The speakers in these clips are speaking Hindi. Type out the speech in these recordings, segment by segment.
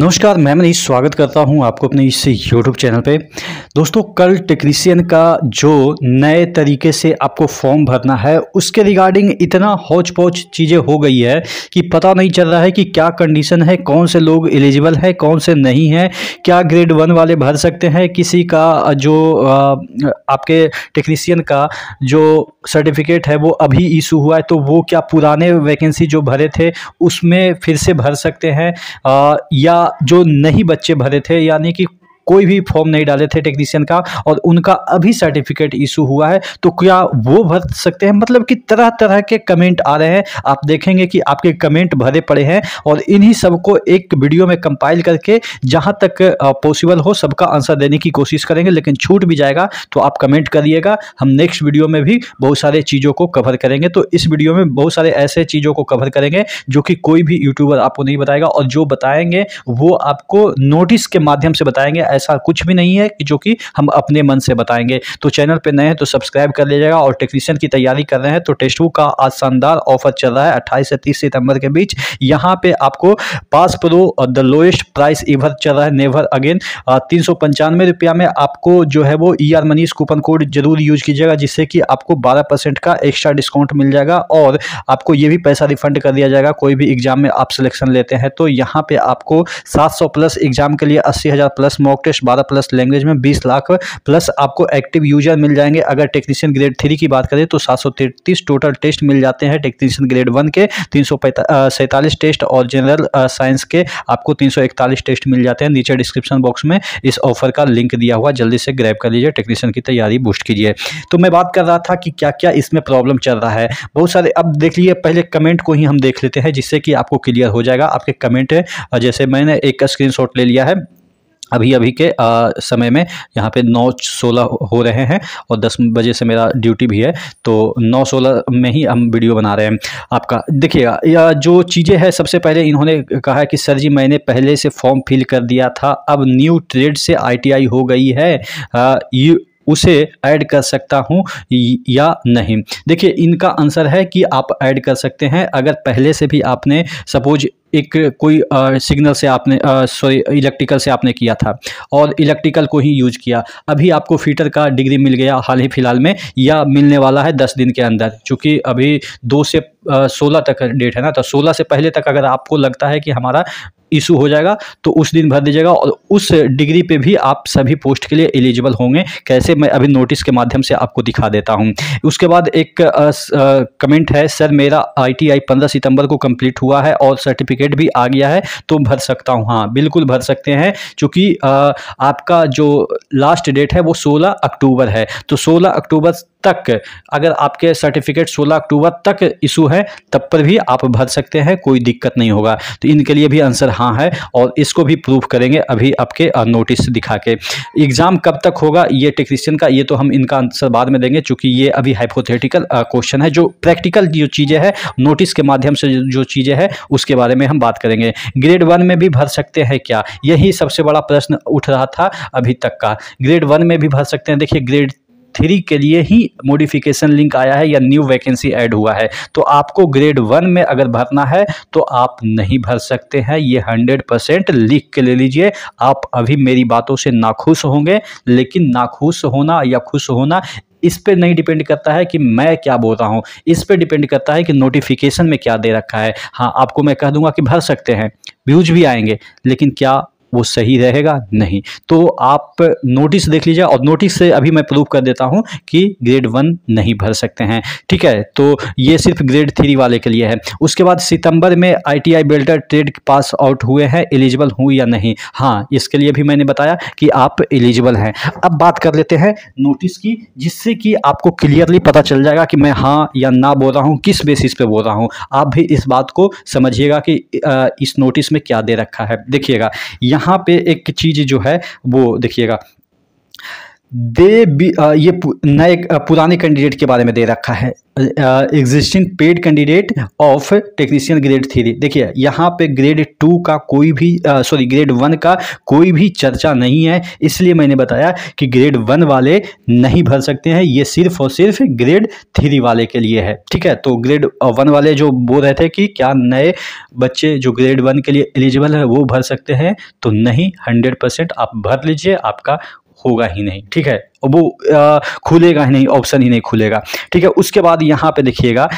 नमस्कार मैं मनीष स्वागत करता हूं आपको अपने इस यूट्यूब चैनल पे दोस्तों कल टेक्नीसियन का जो नए तरीके से आपको फॉर्म भरना है उसके रिगार्डिंग इतना हौच पौच चीज़ें हो गई है कि पता नहीं चल रहा है कि क्या कंडीशन है कौन से लोग एलिजिबल हैं कौन से नहीं हैं क्या ग्रेड वन वाले भर सकते हैं किसी का जो आपके टेक्नीसियन का जो सर्टिफिकेट है वो अभी इशू हुआ है तो वो क्या पुराने वैकेंसी जो भरे थे उसमें फिर से भर सकते हैं या जो नहीं बच्चे भरे थे यानी कि कोई भी फॉर्म नहीं डाले थे टेक्नीशियन का और उनका अभी सर्टिफिकेट इशू हुआ है तो क्या वो भर सकते हैं मतलब कि तरह तरह के कमेंट आ रहे हैं आप देखेंगे कि आपके कमेंट भरे पड़े हैं और इन्हीं सबको एक वीडियो में कंपाइल करके जहाँ तक पॉसिबल हो सबका आंसर देने की कोशिश करेंगे लेकिन छूट भी जाएगा तो आप कमेंट करिएगा हम नेक्स्ट वीडियो में भी बहुत सारे चीज़ों को कवर करेंगे तो इस वीडियो में बहुत सारे ऐसे चीज़ों को कवर करेंगे जो कि कोई भी यूट्यूबर आपको नहीं बताएगा और जो बताएंगे वो आपको नोटिस के माध्यम से बताएंगे ऐसा कुछ भी नहीं है कि जो कि हम अपने मन से बताएंगे तो चैनल पे नए हैं तो सब्सक्राइब कर लीजिएगा और टेक्नीशियन की तैयारी कर रहे हैं तो टेस्ट बुक का आज शानदार ऑफर चल रहा है अट्ठाईस से तीस सितंबर के बीच यहाँ पे आपको pass pro the lowest price ever चल रहा है नेवर अगेन तीन रुपया में आपको जो है वो E R Manish coupon code जरूर यूज कीजिएगा जिससे कि आपको बारह का एक्स्ट्रा डिस्काउंट मिल जाएगा और आपको ये भी पैसा रिफंड कर दिया जाएगा कोई भी एग्जाम में आप सिलेक्शन लेते हैं तो यहाँ पे आपको 700 प्लस एग्जाम के लिए अस्सी हज़ार प्लस मॉक लेटेस्ट बारह प्लस लैंग्वेज में बीस लाख प्लस आपको एक्टिव यूजर मिल जाएंगे अगर टेक्नीशियन ग्रेड थ्री की बात करें तो सात टोटल टेस्ट मिल जाते हैं टेक्नीशियन ग्रेड वन के तीन टेस्ट और जनरल साइंस के आपको तीन टेस्ट मिल जाते हैं नीचे डिस्क्रिप्शन बॉक्स में इस ऑफर का लिंक दिया हुआ जल्दी से ग्रैप कर लीजिए टेक्नीशियन की तैयारी बूस्ट कीजिए तो मैं बात कर रहा था कि क्या क्या इसमें प्रॉब्लम चल रहा है बहुत सारे अब देख लीजिए पहले कमेंट को ही हम देख लेते हैं जिससे कि आपको क्लियर हो जाएगा आपके कमेंट जैसे मैंने एक स्क्रीनशॉट ले लिया है अभी अभी के आ, समय में यहाँ पे नौ सोलह हो रहे हैं और दस बजे से मेरा ड्यूटी भी है तो नौ सोलह में ही हम वीडियो बना रहे हैं आपका देखिएगा या जो चीज़ें हैं सबसे पहले इन्होंने कहा है कि सर जी मैंने पहले से फॉर्म फिल कर दिया था अब न्यू ट्रेड से आईटीआई हो गई है आ, यू उसे ऐड कर सकता हूँ या नहीं देखिए इनका आंसर है कि आप ऐड कर सकते हैं अगर पहले से भी आपने सपोज एक कोई सिग्नल से आपने सॉरी इलेक्ट्रिकल से आपने किया था और इलेक्ट्रिकल को ही यूज किया अभी आपको फीटर का डिग्री मिल गया हाल ही फिलहाल में या मिलने वाला है दस दिन के अंदर चूँकि अभी दो से सोलह तक डेट है ना तो सोलह से पहले तक अगर आपको लगता है कि हमारा इशू हो जाएगा तो उस दिन भर दीजिएगा और उस डिग्री पे भी आप सभी पोस्ट के लिए एलिजिबल होंगे कैसे मैं अभी नोटिस के माध्यम से आपको दिखा देता हूँ उसके बाद एक आ, स, आ, कमेंट है सर मेरा आईटीआई 15 सितंबर को कंप्लीट हुआ है और सर्टिफिकेट भी आ गया है तो भर सकता हूँ हाँ बिल्कुल भर सकते हैं चूँकि आपका जो लास्ट डेट है वो सोलह अक्टूबर है तो सोलह अक्टूबर तक अगर आपके सर्टिफिकेट 16 अक्टूबर तक इशू है तब पर भी आप भर सकते हैं कोई दिक्कत नहीं होगा तो इनके लिए भी आंसर हाँ है और इसको भी प्रूफ करेंगे अभी आपके नोटिस दिखा के एग्ज़ाम कब तक होगा ये टेक्नीशियन का ये तो हम इनका आंसर बाद में देंगे चूँकि ये अभी हाइपोथेटिकल क्वेश्चन है जो प्रैक्टिकल जो चीज़ें हैं नोटिस के माध्यम से जो चीज़ें हैं उसके बारे में हम बात करेंगे ग्रेड वन में भी भर सकते हैं क्या यही सबसे बड़ा प्रश्न उठ रहा था अभी तक का ग्रेड वन में भी भर सकते हैं देखिए ग्रेड थ्री के लिए ही मोडिफिकेशन लिंक आया है या न्यू वैकेंसी ऐड हुआ है तो आपको ग्रेड वन में अगर भरना है तो आप नहीं भर सकते हैं ये हंड्रेड परसेंट लिख के ले लीजिए आप अभी मेरी बातों से नाखुश होंगे लेकिन नाखुश होना या खुश होना इस पे नहीं डिपेंड करता है कि मैं क्या बोल रहा हूँ इस पे डिपेंड करता है कि नोटिफिकेशन में क्या दे रखा है हाँ आपको मैं कह दूंगा कि भर सकते हैं व्यूज भी आएंगे लेकिन क्या वो सही रहेगा नहीं तो आप नोटिस देख लीजिए और नोटिस से अभी मैं प्रूव कर देता हूँ कि ग्रेड वन नहीं भर सकते हैं ठीक है तो ये सिर्फ ग्रेड थ्री वाले के लिए है उसके बाद सितंबर में ITI welder trade pass out हुए हैं एलिजिबल हूँ या नहीं हाँ इसके लिए भी मैंने बताया कि आप एलिजिबल हैं अब बात कर लेते हैं नोटिस की जिससे कि आपको क्लियरली पता चल जाएगा कि मैं हाँ या ना बोल रहा हूँ किस बेसिस पर बोल रहा हूँ आप भी इस बात को समझिएगा कि इस नोटिस में क्या दे रखा है देखिएगा यहाँ यहाँ पे एक चीज़ जो है वो देखिएगा दे बी ये नए पुराने कैंडिडेट के बारे में दे रखा है existing paid candidate of technician grade three देखिए यहाँ पे ग्रेड टू का कोई भी सॉरी ग्रेड वन का कोई भी चर्चा नहीं है इसलिए मैंने बताया कि ग्रेड वन वाले नहीं भर सकते हैं ये सिर्फ और सिर्फ ग्रेड थ्री वाले के लिए है ठीक है तो ग्रेड वन वाले जो बोल रहे थे कि क्या नए बच्चे जो ग्रेड वन के लिए एलिजिबल है वो भर सकते हैं तो नहीं हंड्रेड परसेंट आप भर लीजिए आपका होगा ही नहीं ठीक है वो आ, खुलेगा ही नहीं ऑप्शन ही नहीं खुलेगा ठीक है उसके बाद यहाँ पे देखिएगा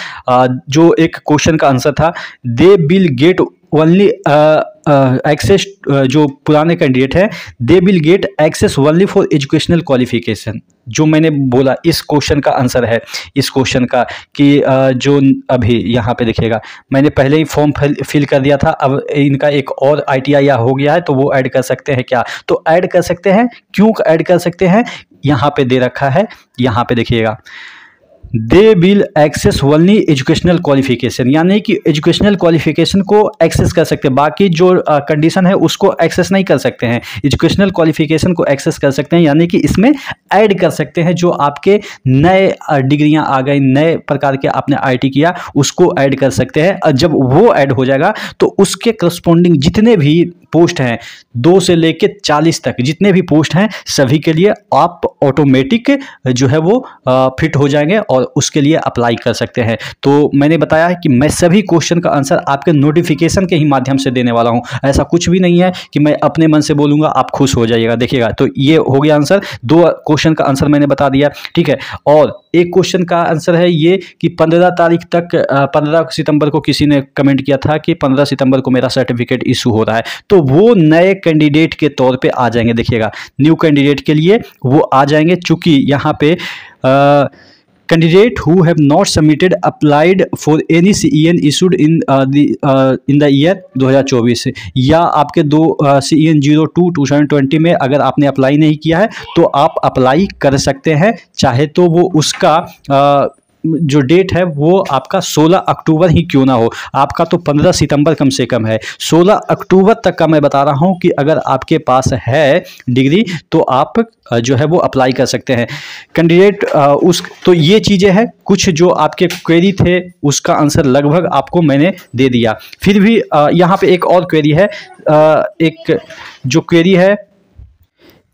जो एक क्वेश्चन का आंसर था they will get only access जो पुराने कैंडिडेट हैं they will get access only for educational qualification जो मैंने बोला इस क्वेश्चन का आंसर है इस क्वेश्चन का कि जो अभी यहाँ पे देखिएगा मैंने पहले ही फॉर्म फिल कर दिया था अब इनका एक और आईटीआई हो गया है तो वो ऐड कर सकते हैं क्या तो ऐड कर सकते हैं क्यों ऐड कर सकते हैं यहाँ पे दे रखा है यहाँ पे देखिएगा they will access only educational qualification यानी कि एजुकेशनल क्वालिफिकेशन को एक्सेस कर सकते हैं बाकी जो कंडीशन है उसको एक्सेस नहीं कर सकते हैं एजुकेशनल क्वालिफिकेशन को एक्सेस कर सकते हैं यानी कि इसमें ऐड कर सकते हैं जो आपके नए डिग्रियां आ गई नए प्रकार के आपने आई किया उसको ऐड कर सकते हैं जब वो ऐड हो जाएगा तो उसके करस्पॉन्डिंग जितने भी पोस्ट हैं दो से लेकर चालीस तक जितने भी पोस्ट हैं सभी के लिए आप ऑटोमेटिक जो है वो फिट हो जाएंगे और उसके लिए अप्लाई कर सकते हैं तो मैंने बताया है कि मैं सभी क्वेश्चन का आंसर आपके नोटिफिकेशन के ही माध्यम से देने वाला हूँ ऐसा कुछ भी नहीं है कि मैं अपने मन से बोलूँगा आप खुश हो जाइएगा देखिएगा तो ये हो गया आंसर दो क्वेश्चन का आंसर मैंने बता दिया ठीक है और एक क्वेश्चन का आंसर है ये कि पंद्रह तारीख तक पंद्रह सितंबर को किसी ने कमेंट किया था कि पंद्रह सितंबर को मेरा सर्टिफिकेट इशू हो रहा है तो वो नए कैंडिडेट के तौर पे आ जाएंगे देखिएगा न्यू कैंडिडेट के लिए वो आ जाएंगे चूंकि यहाँ पे candidate who have not submitted applied for any C E N issued in in the year 2024 या आपके दो C E N zero two two thousand twenty में अगर आपने अप्लाई नहीं किया है तो आप अप्लाई कर सकते हैं चाहे तो वो उसका uh, जो डेट है वो आपका 16 अक्टूबर ही क्यों ना हो आपका तो 15 सितंबर कम से कम है 16 अक्टूबर तक का मैं बता रहा हूँ कि अगर आपके पास है डिग्री तो आप जो है वो अप्लाई कर सकते हैं कैंडिडेट उस तो ये चीज़ें हैं कुछ जो आपके क्वेरी थे उसका आंसर लगभग आपको मैंने दे दिया फिर भी यहाँ पे एक और क्वेरी है एक जो क्वेरी है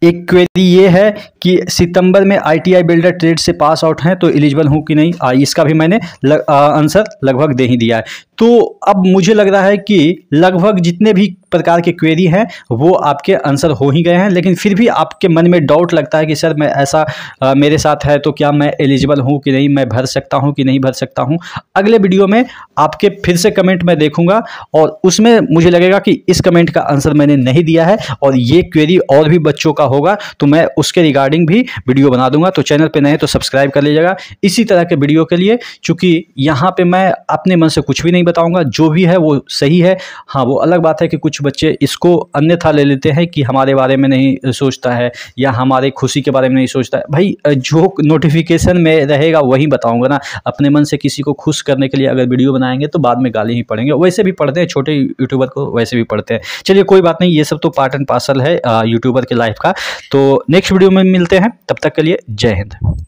एक क्वेरी ये है कि सितंबर में आईटीआई बिल्डर ट्रेड से पास आउट हैं तो एलिजिबल हूँ कि नहीं आ, इसका भी मैंने लग, आ, आंसर लगभग दे ही दिया है तो अब मुझे लग रहा है कि लगभग जितने भी प्रकार की क्वेरी हैं वो आपके आंसर हो ही गए हैं लेकिन फिर भी आपके मन में डाउट लगता है कि सर मैं ऐसा आ, मेरे साथ है तो क्या मैं एलिजिबल हूँ कि नहीं मैं भर सकता हूँ कि नहीं भर सकता हूँ अगले वीडियो में आपके फिर से कमेंट मैं देखूँगा और उसमें मुझे लगेगा कि इस कमेंट का आंसर मैंने नहीं दिया है और ये क्वेरी और भी बच्चों का होगा तो मैं उसके रिगार्डिंग भी वीडियो बना दूंगा तो चैनल पर नहीं तो सब्सक्राइब कर लीजिएगा इसी तरह के वीडियो के लिए चूँकि यहाँ पर मैं अपने मन से कुछ भी नहीं बताऊँगा जो भी है वो सही है हाँ वो अलग बात है कि कुछ कुछ बच्चे इसको अन्यथा ले लेते हैं कि हमारे बारे में नहीं सोचता है या हमारे खुशी के बारे में नहीं सोचता है भाई जो नोटिफिकेशन में रहेगा वही बताऊँगा ना अपने मन से किसी को खुश करने के लिए अगर वीडियो बनाएंगे तो बाद में गाली ही पड़ेंगे वैसे भी पढ़ते हैं छोटे यूट्यूबर को वैसे भी पढ़ते हैं चलिए कोई बात नहीं ये सब तो पार्ट एंड पार्सल है यूट्यूबर के लाइफ का तो नेक्स्ट वीडियो में मिलते हैं तब तक के लिए जय हिंद